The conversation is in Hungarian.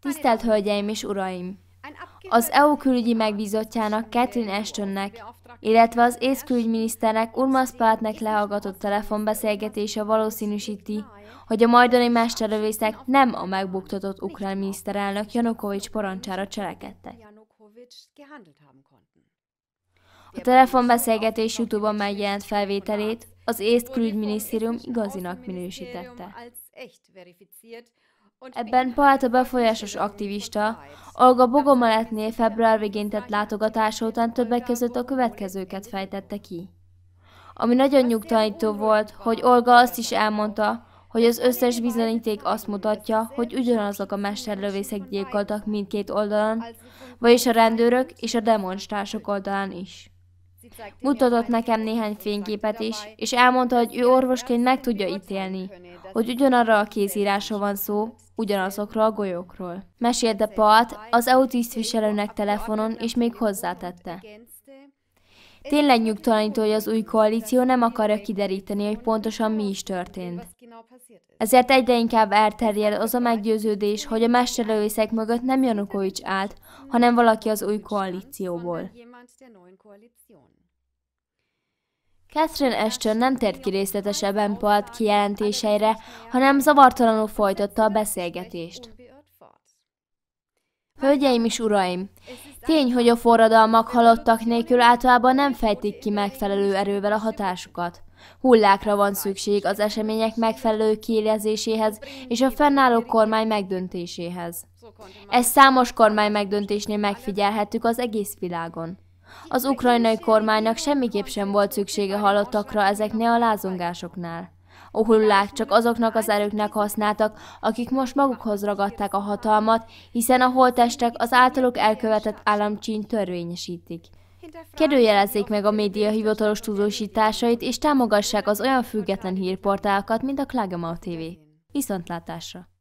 Tisztelt Hölgyeim és Uraim! Az EU külügyi megbízottjának Catherine Ashtonnek, illetve az ész külügyminiszternek Urmas Pátnek lehallgatott telefonbeszélgetése valószínűsíti, hogy a majdani mesterövészek nem a megbuktatott ukrán miniszterelnök Janukovics parancsára cselekedtek. A telefonbeszélgetés YouTube-on megjelent felvételét az észt külügyminisztérium igazinak minősítette. Ebben Palta befolyásos aktivista, Olga Bogomeletnél február végén tett látogatása után többek között a következőket fejtette ki. Ami nagyon nyugtalanító volt, hogy Olga azt is elmondta, hogy az összes bizonyíték azt mutatja, hogy ugyanazok a mesterlövészek gyilkoltak mindkét oldalon, vagyis a rendőrök és a demonstrások oldalán is. Mutatott nekem néhány fényképet is, és elmondta, hogy ő orvosként meg tudja ítélni, hogy ugyanarra a kézírásra van szó, ugyanazokról a golyókról. Mesélte Paat az EU tisztviselőnek telefonon, és még hozzátette. Tényleg nyugtalanító, hogy az új koalíció nem akarja kideríteni, hogy pontosan mi is történt. Ezért egyre inkább elterjed az a meggyőződés, hogy a mesterlövészek mögött nem Janukovics állt, hanem valaki az új koalícióból. Catherine Ashton nem tért ki részletesebben Palt kijelentéseire, hanem zavartalanul folytatta a beszélgetést. Hölgyeim és uraim, tény, hogy a forradalmak halottak nélkül általában nem fejtik ki megfelelő erővel a hatásukat. Hullákra van szükség az események megfelelő kiélezéséhez és a fennálló kormány megdöntéséhez. Ezt számos kormány megdöntésnél megfigyelhettük az egész világon. Az ukrajnai kormánynak semmiképp sem volt szüksége halottakra ezeknél a lázongásoknál. A hullák csak azoknak az erőknek használtak, akik most magukhoz ragadták a hatalmat, hiszen a holtestek az általuk elkövetett államcsíny törvényesítik. Kérdőjelezzék meg a média hivatalos tudósításait, és támogassák az olyan független hírportálokat, mint a Klagemau TV. Viszontlátásra!